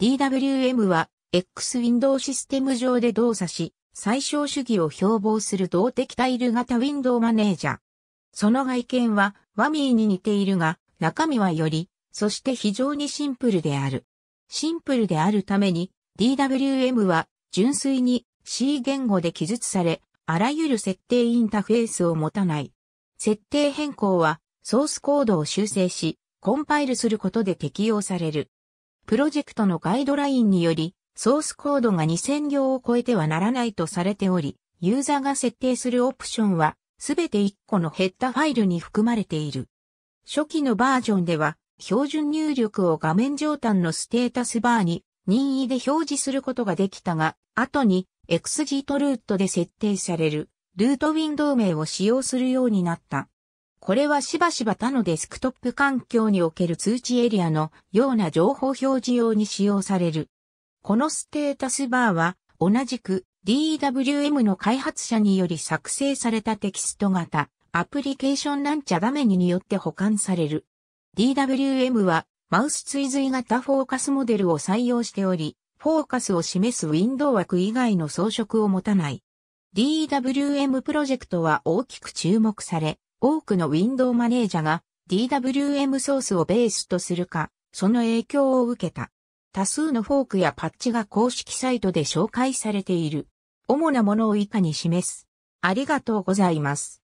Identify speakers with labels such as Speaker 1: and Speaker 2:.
Speaker 1: DWM は X ウィンドウシステム上で動作し、最小主
Speaker 2: 義を標榜する動的タイル型ウィンドウマネージャー。その外見はワミーに似ているが、中身はより、そして非常にシンプルである。シンプルであるために DWM は純粋に C 言語で記述され、あらゆる設定インターフェースを持たない。設定変更はソースコードを修正し、コンパイルすることで適用される。プロジェクトのガイドラインにより、ソースコードが2000行を超えてはならないとされており、ユーザーが設定するオプションは、すべて1個のヘッダファイルに含まれている。初期のバージョンでは、標準入力を画面上端のステータスバーに任意で表示することができたが、後にス x ートルートで設定されるルートウィンドウ名を使用するようになった。これはしばしば他のデスクトップ環境における通知エリアのような情報表示用に使用される。このステータスバーは同じく DWM の開発者により作成されたテキスト型アプリケーションなんちゃメにによって保管される。DWM はマウス追随型フォーカスモデルを採用しており、フォーカスを示すウィンドウ枠以外の装飾を持たない。DWM プロジェクトは大きく注目され、多くのウィンドウマネージャが DWM ソースをベースとするか、その影響を受けた。多数のフォークやパッチが公式サイトで紹介されている。主なものを以下
Speaker 1: に示す。ありがとうございます。